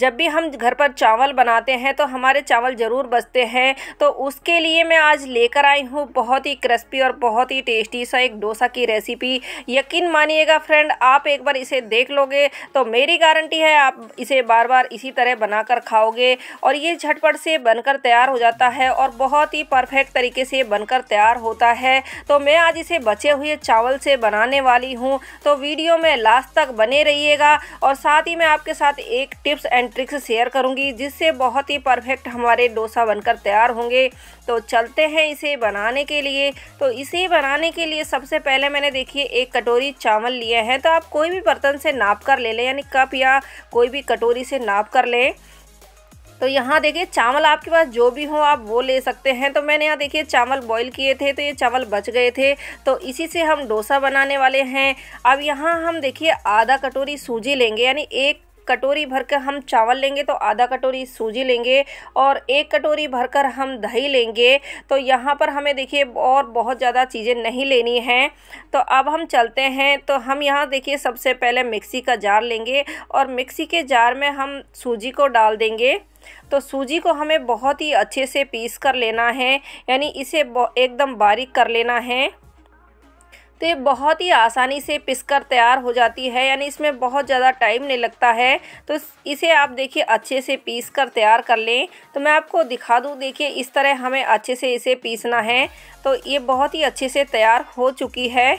जब भी हम घर पर चावल बनाते हैं तो हमारे चावल ज़रूर बचते हैं तो उसके लिए मैं आज लेकर आई हूँ बहुत ही क्रिस्पी और बहुत ही टेस्टी सा एक डोसा की रेसिपी यकीन मानिएगा फ्रेंड आप एक बार इसे देख लोगे तो मेरी गारंटी है आप इसे बार बार इसी तरह बनाकर खाओगे और ये झटपट से बनकर तैयार हो जाता है और बहुत ही परफेक्ट तरीके से बनकर तैयार होता है तो मैं आज इसे बचे हुए चावल से बनाने वाली हूँ तो वीडियो में लास्ट तक बने रहिएगा और साथ ही मैं आपके साथ एक tips and and tricks share करूंगी जिससे बहुत ही परफेक्ट हमारे डोसा बनकर तैयार होंगे तो चलते हैं इसे बनाने के लिए तो इसे बनाने के लिए सबसे पहले मैंने देखिए एक कटोरी चावल लिए हैं तो आप कोई भी बर्तन से नाप कर ले लें यानी कप या कोई भी कटोरी से नाप कर लें तो यहाँ देखिए चावल आपके पास जो भी हो आप वो ले सकते हैं तो मैंने यहाँ देखिए चावल बॉईल किए थे तो ये चावल बच गए थे तो इसी से हम डोसा बनाने वाले हैं अब यहाँ हम देखिए आधा कटोरी सूजी लेंगे यानी एक कटोरी भरकर हम चावल लेंगे तो आधा कटोरी सूजी लेंगे और एक कटोरी भरकर हम दही लेंगे तो यहाँ पर हमें देखिए और बहुत ज़्यादा चीज़ें नहीं लेनी हैं तो अब हम चलते हैं तो हम यहाँ देखिए सबसे पहले मिक्सी का जार लेंगे और मिक्सी के जार में हम सूजी को डाल देंगे तो सूजी को हमें बहुत ही अच्छे से पीस कर लेना है यानी इसे एकदम बारीक कर लेना है तो ये बहुत ही आसानी से पिसकर तैयार हो जाती है यानी इसमें बहुत ज़्यादा टाइम नहीं लगता है तो इसे आप देखिए अच्छे से पीस कर तैयार कर लें तो मैं आपको दिखा दूँ देखिए इस तरह हमें अच्छे से इसे पीसना है तो ये बहुत ही अच्छे से तैयार हो चुकी है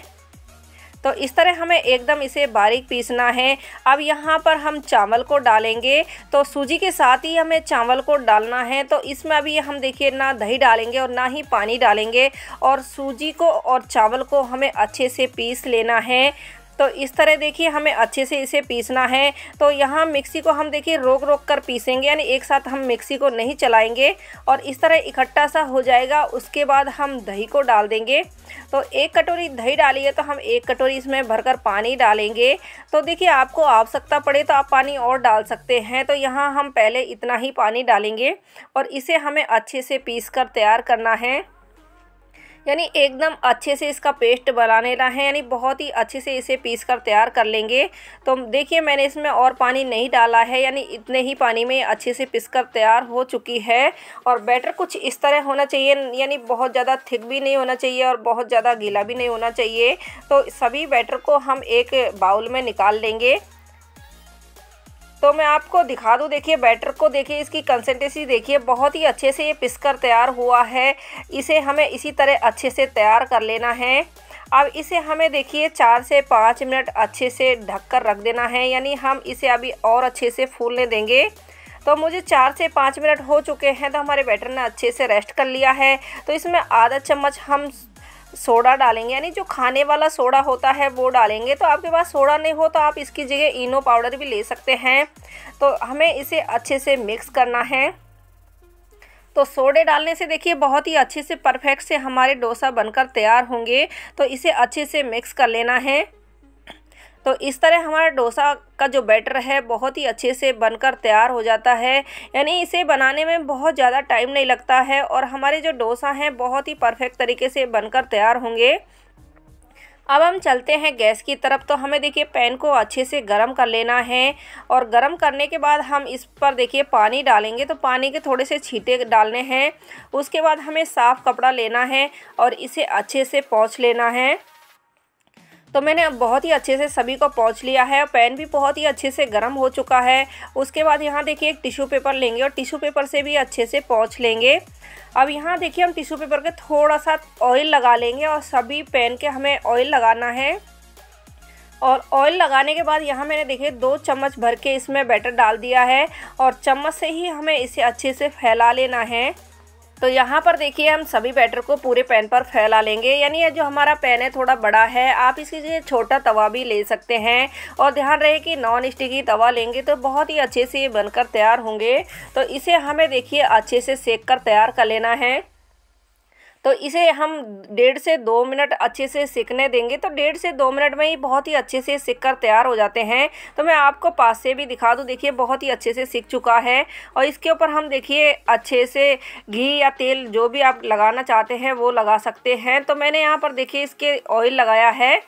तो इस तरह हमें एकदम इसे बारीक पीसना है अब यहाँ पर हम चावल को डालेंगे तो सूजी के साथ ही हमें चावल को डालना है तो इसमें अभी हम देखिए ना दही डालेंगे और ना ही पानी डालेंगे और सूजी को और चावल को हमें अच्छे से पीस लेना है तो इस तरह देखिए हमें अच्छे से इसे पीसना है तो यहाँ मिक्सी को हम देखिए रोक रोक कर पीसेंगे यानी एक साथ हम मिक्सी को नहीं चलाएंगे और इस तरह इकट्ठा सा हो जाएगा उसके बाद हम दही को डाल देंगे तो एक कटोरी दही डाली है तो हम एक कटोरी इसमें भरकर पानी डालेंगे तो देखिए आपको आवश्यकता पड़े तो आप पानी और डाल सकते हैं तो यहाँ हम पहले इतना ही पानी डालेंगे और इसे हमें अच्छे से पीस कर तैयार करना है यानी एकदम अच्छे से इसका पेस्ट बना लेना है यानी बहुत ही अच्छे से इसे पीस कर तैयार कर लेंगे तो देखिए मैंने इसमें और पानी नहीं डाला है यानी इतने ही पानी में अच्छे से पिस कर तैयार हो चुकी है और बैटर कुछ इस तरह होना चाहिए यानी बहुत ज़्यादा थिक भी नहीं होना चाहिए और बहुत ज़्यादा गीला भी नहीं होना चाहिए तो सभी बैटर को हम एक बाउल में निकाल लेंगे तो मैं आपको दिखा दूँ देखिए बैटर को देखिए इसकी कंसिस्टेंसी देखिए बहुत ही अच्छे से ये पिसकर तैयार हुआ है इसे हमें इसी तरह अच्छे से तैयार कर लेना है अब इसे हमें देखिए चार से पाँच मिनट अच्छे से ढक कर रख देना है यानी हम इसे अभी और अच्छे से फूलने देंगे तो मुझे चार से पाँच मिनट हो चुके हैं तो हमारे बैटर ने अच्छे से रेस्ट कर लिया है तो इसमें आधा चम्मच हम सोडा डालेंगे यानी जो खाने वाला सोडा होता है वो डालेंगे तो आपके पास सोडा नहीं हो तो आप इसकी जगह इनो पाउडर भी ले सकते हैं तो हमें इसे अच्छे से मिक्स करना है तो सोडे डालने से देखिए बहुत ही अच्छे से परफेक्ट से हमारे डोसा बनकर तैयार होंगे तो इसे अच्छे से मिक्स कर लेना है तो इस तरह हमारा डोसा का जो बैटर है बहुत ही अच्छे से बनकर तैयार हो जाता है यानी इसे बनाने में बहुत ज़्यादा टाइम नहीं लगता है और हमारे जो डोसा हैं बहुत ही परफेक्ट तरीके से बनकर तैयार होंगे अब हम चलते हैं गैस की तरफ तो हमें देखिए पैन को अच्छे से गर्म कर लेना है और गर्म करने के बाद हम इस पर देखिए पानी डालेंगे तो पानी के थोड़े से छींटे डालने हैं उसके बाद हमें साफ़ कपड़ा लेना है और इसे अच्छे से पोंछ लेना है तो मैंने अब बहुत ही अच्छे से सभी को पहुँच लिया है पैन भी बहुत ही अच्छे से गर्म हो चुका है उसके बाद यहाँ देखिए एक टिश्यू पेपर लेंगे और टिश्यू पेपर से भी अच्छे से पहुँच लेंगे अब यहाँ देखिए हम टिश्यू पेपर के थोड़ा सा ऑयल लगा लेंगे और सभी पैन के हमें ऑयल लगाना है और ऑयल लगाने के बाद यहाँ मैंने देखिए दो चम्मच भर के इसमें बैटर डाल दिया है और चम्मच से ही हमें इसे अच्छे से फैला लेना है तो यहाँ पर देखिए हम सभी बैटर को पूरे पैन पर फैला लेंगे यानी ये जो हमारा पैन है थोड़ा बड़ा है आप इसके लिए छोटा तवा भी ले सकते हैं और ध्यान रहे कि नॉन स्टिकी तवा लेंगे तो बहुत ही अच्छे से ये बनकर तैयार होंगे तो इसे हमें देखिए अच्छे से सेक कर तैयार कर लेना है तो इसे हम डेढ़ से दो मिनट अच्छे से सीखने देंगे तो डेढ़ से दो मिनट में ही बहुत ही अच्छे से सीख कर तैयार हो जाते हैं तो मैं आपको पास से भी दिखा दूँ देखिए बहुत ही अच्छे से सीख चुका है और इसके ऊपर हम देखिए अच्छे से घी या तेल जो भी आप लगाना चाहते हैं वो लगा सकते हैं तो मैंने यहाँ पर देखिए इसके ऑयल लगाया है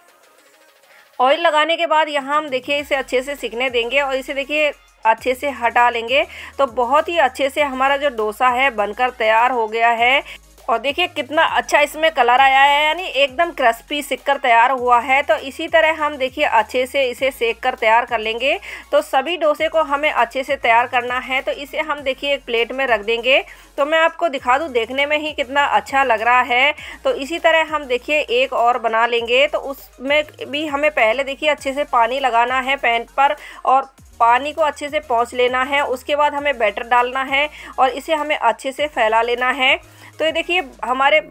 ऑयल लगाने के बाद यहाँ हम देखिए इसे अच्छे से सीखने देंगे और इसे देखिए अच्छे से हटा लेंगे तो बहुत ही अच्छे से हमारा जो डोसा है बनकर तैयार हो गया है और देखिए कितना अच्छा इसमें कलर आया है यानी एकदम क्रिस्पी सिककर तैयार हुआ है तो इसी तरह हम देखिए अच्छे से इसे सेक कर तैयार कर लेंगे तो सभी डोसे को हमें अच्छे से तैयार करना है तो इसे हम देखिए एक प्लेट में रख देंगे तो मैं आपको दिखा दूँ देखने में ही कितना अच्छा लग रहा है तो इसी तरह हम देखिए एक और बना लेंगे तो उसमें भी हमें पहले देखिए अच्छे से पानी लगाना है पैन पर और पानी को अच्छे से पहुँच लेना है उसके बाद हमें बैटर डालना है और इसे हमें अच्छे से फैला लेना है तो ये देखिए हमारे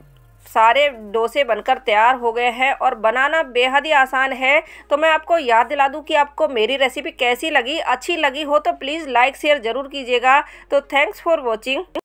सारे डोसे बनकर तैयार हो गए हैं और बनाना बेहद ही आसान है तो मैं आपको याद दिला दूं कि आपको मेरी रेसिपी कैसी लगी अच्छी लगी हो तो प्लीज़ लाइक शेयर ज़रूर कीजिएगा तो थैंक्स फॉर वॉचिंग